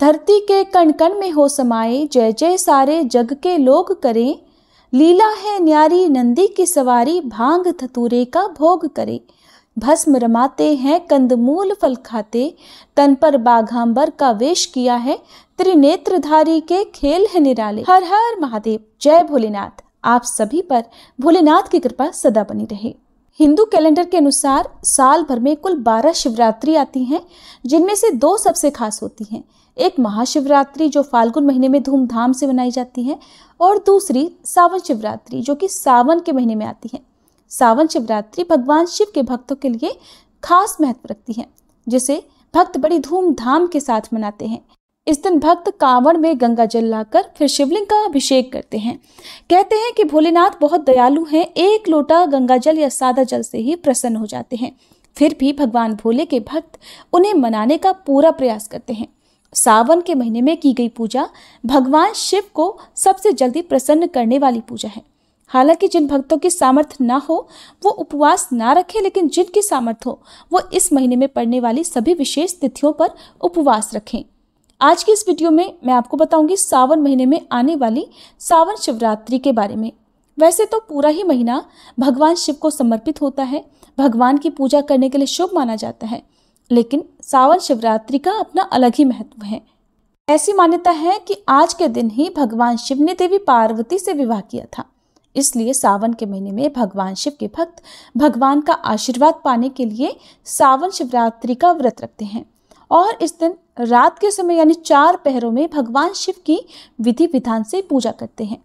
धरती के कण कण में हो समाए जय जय सारे जग के लोग करें लीला है न्यारी नंदी की सवारी भांग धतूरे का भोग करे भस्म रमाते हैं कंदमूल फल खाते तन पर बाघांबर का वेश किया है त्रिनेत्रधारी के खेल है निराले हर हर महादेव जय भोलेनाथ आप सभी पर भोलेनाथ की कृपा सदा बनी रहे हिंदू कैलेंडर के अनुसार साल भर में कुल बारह शिवरात्रि आती हैं जिनमें से दो सबसे खास होती हैं एक महाशिवरात्रि जो फाल्गुन महीने में धूमधाम से मनाई जाती है और दूसरी सावन शिवरात्रि जो कि सावन के महीने में आती है सावन शिवरात्रि भगवान शिव के भक्तों के लिए खास महत्व रखती है जिसे भक्त बड़ी धूमधाम के साथ मनाते हैं इस दिन भक्त कांवड़ में गंगा जल लाकर फिर शिवलिंग का अभिषेक करते हैं कहते हैं कि भोलेनाथ बहुत दयालु हैं एक लोटा गंगा जल या सादा जल से ही प्रसन्न हो जाते हैं फिर भी भगवान भोले के भक्त उन्हें मनाने का पूरा प्रयास करते हैं सावन के महीने में की गई पूजा भगवान शिव को सबसे जल्दी प्रसन्न करने वाली पूजा है हालांकि जिन भक्तों की सामर्थ्य ना हो वो उपवास ना रखें लेकिन जिनकी सामर्थ्य हो वो इस महीने में पड़ने वाली सभी विशेष तिथियों पर उपवास रखें आज की इस वीडियो में मैं आपको बताऊंगी सावन महीने में आने वाली सावन शिवरात्रि के बारे में वैसे तो पूरा ही महीना भगवान शिव को समर्पित होता है भगवान की पूजा करने के लिए शुभ माना जाता है लेकिन सावन शिवरात्रि का अपना अलग ही महत्व है ऐसी मान्यता है कि आज के दिन ही भगवान शिव ने देवी पार्वती से विवाह किया था इसलिए सावन के महीने में भगवान शिव के भक्त भगवान का आशीर्वाद पाने के लिए सावन शिवरात्रि का व्रत रखते हैं और इस दिन रात के समय यानी चार पहरों में भगवान शिव की विधि विधान से पूजा करते हैं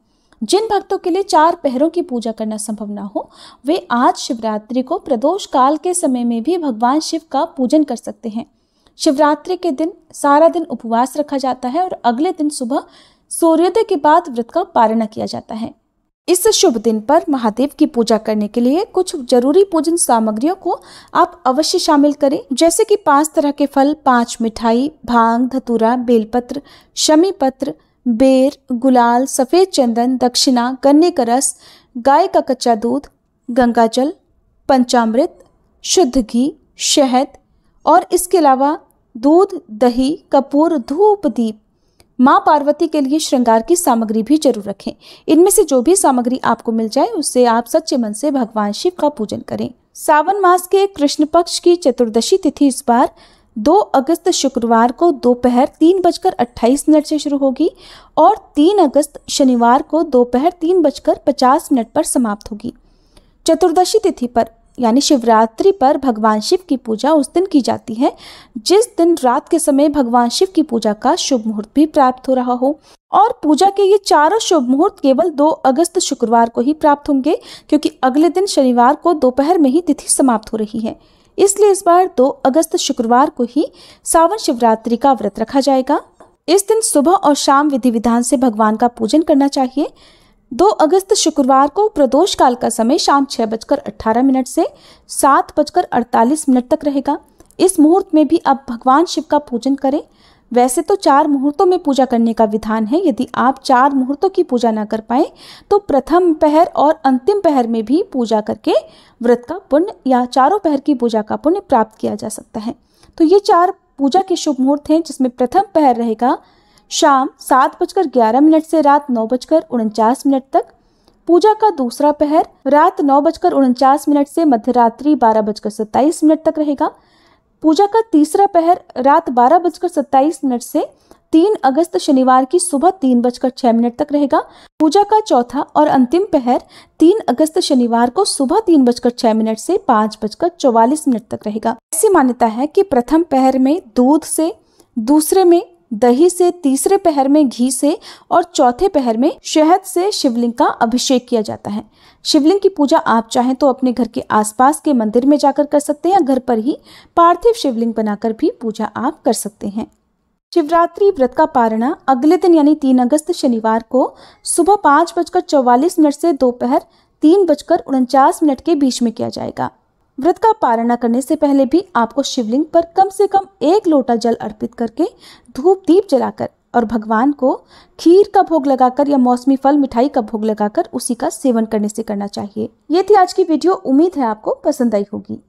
जिन भक्तों के लिए चार पहरों की पूजा करना संभव ना हो वे आज शिवरात्रि को प्रदोष काल के समय में भी भगवान शिव का पूजन कर सकते हैं शिवरात्रि के दिन सारा दिन उपवास रखा जाता है और अगले दिन सुबह सूर्योदय के बाद व्रत का पारणा किया जाता है इस शुभ दिन पर महादेव की पूजा करने के लिए कुछ जरूरी पूजन सामग्रियों को आप अवश्य शामिल करें जैसे कि पांच तरह के फल पांच मिठाई भांग धतूरा बेलपत्र शमी पत्र बेर गुलाल सफ़ेद चंदन दक्षिणा गन्ने का रस गाय का कच्चा दूध गंगाजल पंचामृत शुद्ध घी शहद और इसके अलावा दूध दही कपूर धूप दीप माँ पार्वती के लिए श्रृंगार की सामग्री भी जरूर रखें इनमें से जो भी सामग्री आपको मिल जाए उससे आप सच्चे मन से भगवान शिव का पूजन करें सावन मास के कृष्ण पक्ष की चतुर्दशी तिथि इस बार 2 अगस्त शुक्रवार को दोपहर तीन बजकर अट्ठाईस मिनट से शुरू होगी और 3 अगस्त शनिवार को दोपहर तीन बजकर पचास मिनट पर समाप्त होगी चतुर्दशी तिथि पर यानी शिवरात्रि पर भगवान शिव की पूजा उस दिन की जाती है जिस दिन रात के समय भगवान शिव की पूजा का शुभ मुहूर्त भी प्राप्त हो रहा हो और पूजा के ये चारों शुभ मुहूर्त केवल 2 अगस्त शुक्रवार को ही प्राप्त होंगे क्योंकि अगले दिन शनिवार को दोपहर में ही तिथि समाप्त हो रही है इसलिए इस बार दो अगस्त शुक्रवार को ही सावन शिवरात्रि का व्रत रखा जाएगा इस दिन सुबह और शाम विधि विधान से भगवान का पूजन करना चाहिए दो अगस्त शुक्रवार को प्रदोष काल का समय शाम छः बजकर अट्ठारह मिनट से सात बजकर अड़तालीस मिनट तक रहेगा इस मुहूर्त में भी आप भगवान शिव का पूजन करें वैसे तो चार मुहूर्तों में पूजा करने का विधान है यदि आप चार मुहूर्तों की पूजा ना कर पाए तो प्रथम पहर और अंतिम पहर में भी पूजा करके व्रत का पुण्य या चारों पहर की पूजा का पुण्य प्राप्त किया जा सकता है तो ये चार पूजा के शुभ मुहूर्त हैं जिसमें प्रथम पहर रहेगा शाम सात बजकर ग्यारह मिनट से रात नौ बजकर उनचास मिनट तक पूजा का दूसरा पहर रात नौ बजकर उनचास मिनट से मध्यरात्रि बारह बजकर सत्ताईस मिनट तक रहेगा पूजा का तीसरा पहर रात बारह बजकर सत्ताईस मिनट से तीन अगस्त शनिवार की सुबह तीन बजकर छह मिनट तक रहेगा पूजा का चौथा और अंतिम पहर तीन अगस्त शनिवार को सुबह तीन बजकर छह मिनट से पाँच बजकर चौवालीस मिनट तक रहेगा ऐसी मान्यता है कि प्रथम पहर में दूध से दूसरे में दही से तीसरे पहर में घी से और चौथे पहर में शहद से शिवलिंग का अभिषेक किया जाता है शिवलिंग की पूजा आप चाहें तो अपने घर के आसपास के मंदिर में जाकर कर सकते हैं या घर पर ही पार्थिव शिवलिंग बनाकर भी पूजा आप कर सकते हैं शिवरात्रि व्रत का पारणा अगले दिन यानी तीन अगस्त शनिवार को सुबह पाँच बजकर चौवालीस मिनट से दोपहर तीन बजकर उनचास मिनट के बीच में किया जाएगा व्रत का पारणा करने से पहले भी आपको शिवलिंग पर कम से कम एक लोटा जल अर्पित करके धूप दीप जलाकर और भगवान को खीर का भोग लगाकर या मौसमी फल मिठाई का भोग लगाकर उसी का सेवन करने से करना चाहिए ये थी आज की वीडियो उम्मीद है आपको पसंद आई होगी